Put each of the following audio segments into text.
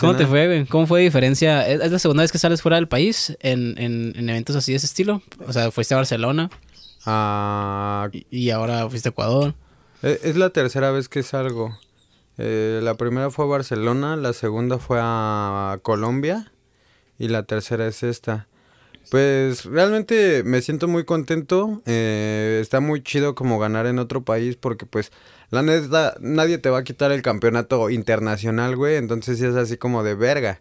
¿Cómo te fue, ¿Cómo fue la diferencia? ¿Es, la segunda vez que sales fuera del país en, eventos así de ese estilo? O sea, fuiste a Barcelona. Ah, y, ahora fuiste a Ecuador. E, es, la tercera vez que salgo. Eh, la primera fue a Barcelona, la segunda fue a Colombia y la tercera es esta. Pues realmente me siento muy contento. Eh, está muy chido como ganar en otro país porque pues la neta nadie te va a quitar el campeonato internacional, güey. Entonces es así como de verga.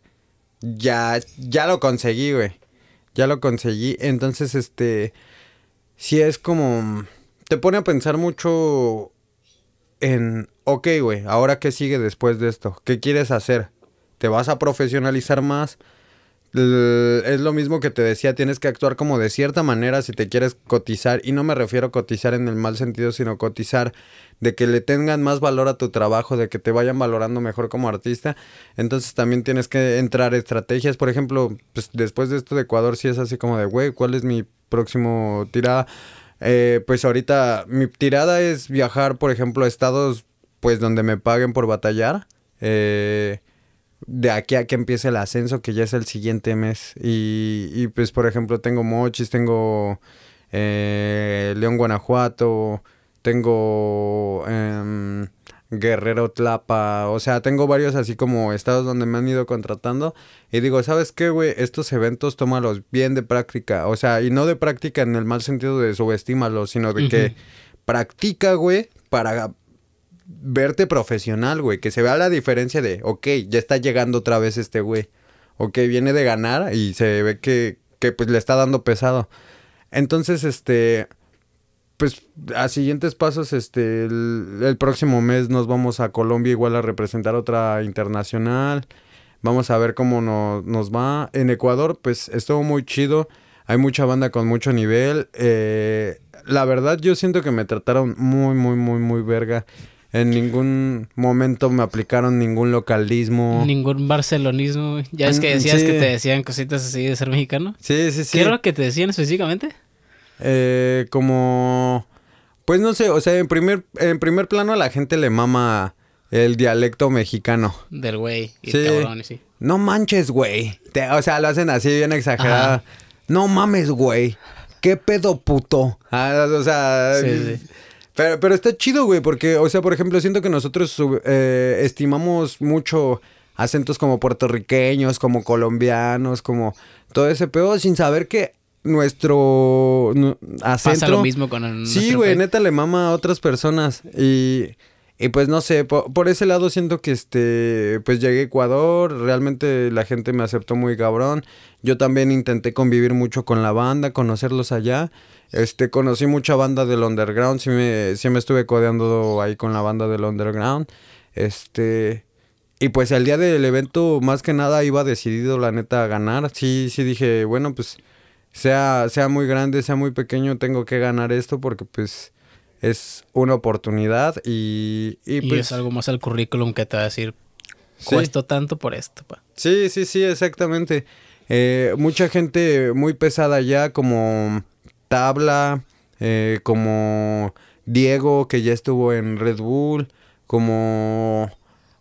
Ya, ya lo conseguí, güey. Ya lo conseguí. Entonces este, si es como... Te pone a pensar mucho en, ok, güey, ahora qué sigue después de esto. ¿Qué quieres hacer? ¿Te vas a profesionalizar más? es lo mismo que te decía, tienes que actuar como de cierta manera si te quieres cotizar, y no me refiero a cotizar en el mal sentido, sino cotizar de que le tengan más valor a tu trabajo, de que te vayan valorando mejor como artista, entonces también tienes que entrar estrategias, por ejemplo, pues, después de esto de Ecuador si es así como de, güey, ¿cuál es mi próximo tirada? Eh, pues ahorita mi tirada es viajar, por ejemplo, a estados pues donde me paguen por batallar. Eh, de aquí a que empiece el ascenso, que ya es el siguiente mes. Y, y pues, por ejemplo, tengo Mochis, tengo eh, León Guanajuato, tengo em, Guerrero Tlapa, o sea, tengo varios así como estados donde me han ido contratando. Y digo, ¿sabes qué, güey? Estos eventos tómalos bien de práctica, o sea, y no de práctica en el mal sentido de subestimarlos, sino de que practica, güey, para verte profesional, güey. Que se vea la diferencia de, ok, ya está llegando otra vez este güey. Ok, viene de ganar y se ve que, que pues le está dando pesado. Entonces, este, pues a siguientes pasos, este, el, próximo mes nos vamos a Colombia igual a representar otra internacional. Vamos a ver cómo nos va. En Ecuador, pues estuvo muy chido. Hay mucha banda con mucho nivel. Eh, la verdad, yo siento que me trataron muy, muy, muy, muy verga. En ningún momento me aplicaron ningún localismo. Ningún barcelonismo. Ya es que mm, decías que te decían cositas así de ser mexicano. Sí, sí, sí. ¿Qué era lo que te decían específicamente? Eh, como... Pues no sé, o sea, en primer, en primer plano a la gente le mama el dialecto mexicano. Del güey. Y sí. cabrón, y sí. No manches, güey. O sea, lo hacen así bien exagerado. No mames, güey. ¿Qué pedo puto? Ah, o sea... Sí, sí. Pero, pero está chido, güey, porque, o sea, por ejemplo, siento que nosotros eh, estimamos mucho acentos como puertorriqueños, como colombianos, como todo ese pedo, sin saber que nuestro acento... Pasa lo mismo con Sí, güey, neta le mama a otras personas y... Y pues no sé, por, ese lado siento que este, pues llegué a Ecuador, realmente la gente me aceptó muy cabrón. Yo también intenté convivir mucho con la banda, conocerlos allá. Este, conocí mucha banda del underground, sí me, sí me estuve codeando ahí con la banda del underground. Este, y pues el día del evento más que nada iba decidido la neta a ganar. Sí, sí dije, bueno, pues sea, sea muy grande, sea muy pequeño, tengo que ganar esto porque pues es una oportunidad y... Y, pues es algo más al currículum que te va a decir, cuesto tanto por esto. Sí, sí, sí, exactamente. Eh, mucha gente muy pesada ya, como Tabla, eh, como Diego, que ya estuvo en Red Bull, como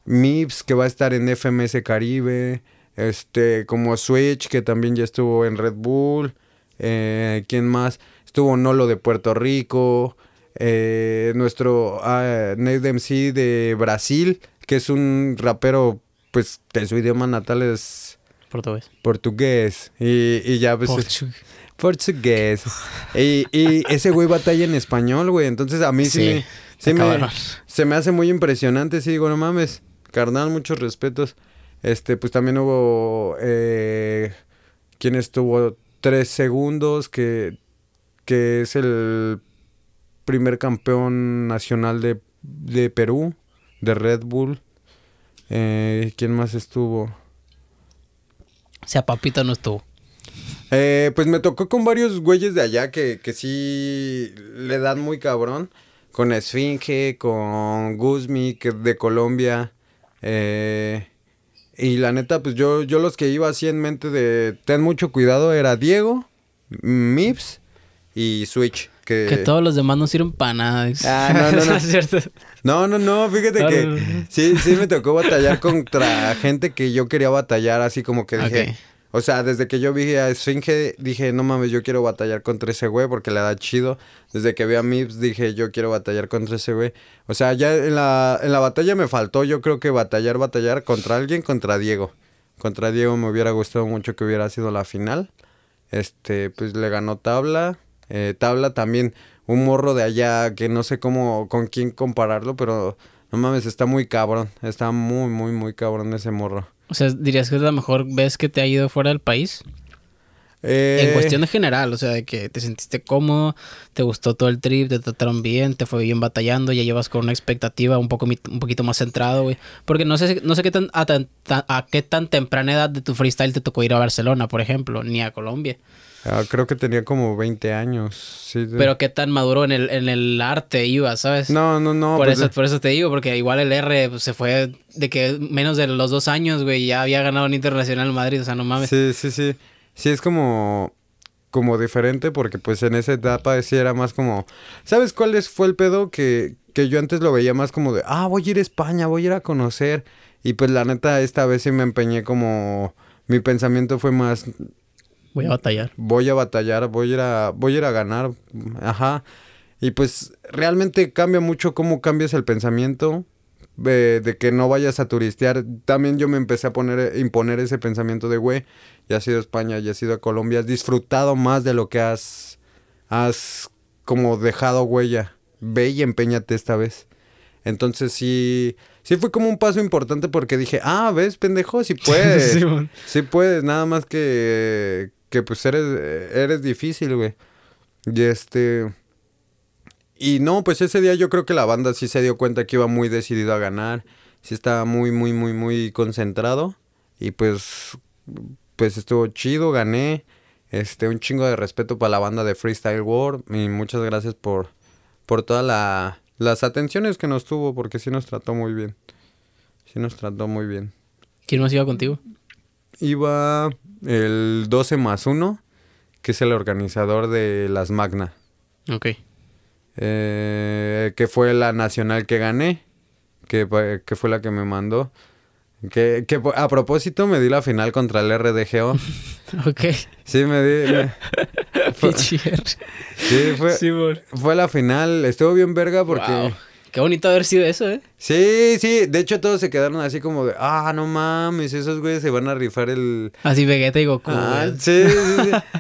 Mips, que va a estar en FMS Caribe, este, como Switch, que también ya estuvo en Red Bull, eh, ¿quién más? Estuvo Nolo de Puerto Rico, eh, nuestro ah, Nate MC de Brasil, que es un rapero, pues, en su idioma natal es... Portugués. Portugués. Y, ya, pues... portugués. y, y, ese güey batalla en español, güey. Entonces a mí sí, me, se me hace muy impresionante. Sí, digo, no mames, carnal, muchos respetos. Este, pues también hubo... Eh, ¿Quién estuvo? Tres segundos, que, que es el primer campeón nacional de, Perú, de Red Bull. Eh, ¿Quién más estuvo? O sea, Papito no estuvo. Eh, pues me tocó con varios güeyes de allá que, sí le dan muy cabrón. Con Esfinge, con Guzmi, de Colombia. Eh, y la neta, pues yo, yo los que iba así en mente de ten mucho cuidado era Diego, Mips y Switch. Que... todos los demás no sirven para nada. Ah, no, no, no. fíjate que sí, sí me tocó batallar contra gente que yo quería batallar, así como que dije, o sea, desde que yo vi a Esfinge, dije, no mames, yo quiero batallar contra ese güey porque le da chido. Desde que vi a Mips, dije, yo quiero batallar contra ese güey. O sea, ya en la, en la batalla me faltó, yo creo que batallar, batallar contra alguien, contra Diego. Contra Diego me hubiera gustado mucho que hubiera sido la final. Este, pues le ganó tabla. Eh, tabla también, un morro de allá que no sé cómo, con quién compararlo, pero no mames, está muy cabrón. Está muy, muy, muy cabrón ese morro. O sea, dirías que es la mejor vez que te ha ido fuera del país. En eh, cuestión de general, o sea, de que te sentiste cómodo, te gustó todo el trip, te trataron bien, te fue bien batallando, ya llevas con una expectativa un, poco, un poquito más centrado, güey. Porque no sé, no sé qué a, a qué tan temprana edad de tu freestyle te tocó ir a Barcelona, por ejemplo, ni a Colombia. Ah, creo que tenía como 20 años. Pero qué tan maduro en el, en el arte iba, ¿sabes? No, no, no. Por, pues eso, por eso te digo, porque igual el R pues, se fue de que menos de los dos años, güey, ya había ganado en Internacional Madrid, o sea, no mames. Sí, sí, sí. Sí, es como, como diferente porque pues en esa etapa sí era más como... ¿Sabes cuál fue el pedo que, que yo antes lo veía más como de, ah, voy a ir a España, voy a ir a conocer. Y pues la neta, esta vez sí me empeñé como... Mi pensamiento fue más Voy a batallar. Voy a batallar, voy a ir a, voy a, ganar. Ajá. Y pues realmente cambia mucho cómo cambias el pensamiento eh, de, que no vayas a turistear. También yo me empecé a poner, eh, imponer ese pensamiento de, güey, ya has ido a España, ya has ido a Colombia, has disfrutado más de lo que has, has como dejado huella. Ve y empeñate esta vez. Entonces sí, sí fue como un paso importante porque dije, ah, ves, pendejo, sí puedes. si sí, puedes, nada más que, pues eres, eres difícil, güey. Y este... Y no, pues ese día yo creo que la banda sí se dio cuenta que iba muy decidido a ganar, sí estaba muy, muy, muy, muy concentrado y pues, pues estuvo chido, gané. Este, un chingo de respeto para la banda de Freestyle World y muchas gracias por, por todas la, las atenciones que nos tuvo porque sí nos trató muy bien. Sí nos trató muy bien. ¿Quién más iba contigo? iba el 12 más 1, que es el organizador de las Magna. Ok. Eh, que fue la nacional que gané, que, que fue la que me mandó. Que, a propósito me di la final contra el RDGO. ok. Sí, me di. Me, fue, sí, fue, fue la final. Estuvo bien verga porque. Qué bonito haber sido eso, ¿eh? Sí, sí. De hecho, todos se quedaron así como de, ah, no mames, esos güeyes se van a rifar el. Así Vegeta y Goku. Ah, sí, sí, sí.